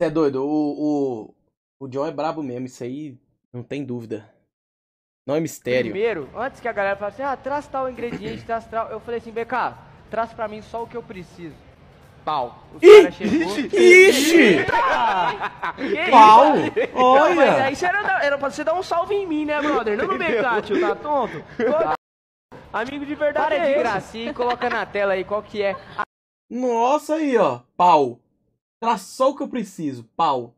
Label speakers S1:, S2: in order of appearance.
S1: Você é doido? O, o, o John é brabo mesmo, isso aí não tem dúvida. Não é mistério.
S2: Primeiro, antes que a galera falasse, assim, ah, traz tal ingrediente, traz tal. Eu falei assim, BK,
S3: traz pra mim só o que eu preciso. Pau. Ixi! Ixi! Pau! Olha! Mas aí você era, era pra você dar um salve em mim, né, brother? Não no BK, tio, tá tonto? Amigo de verdade. Para é de gracinha e coloca
S4: na tela aí qual que é.
S5: Nossa aí, ó. Pau traçou o que eu preciso, pau.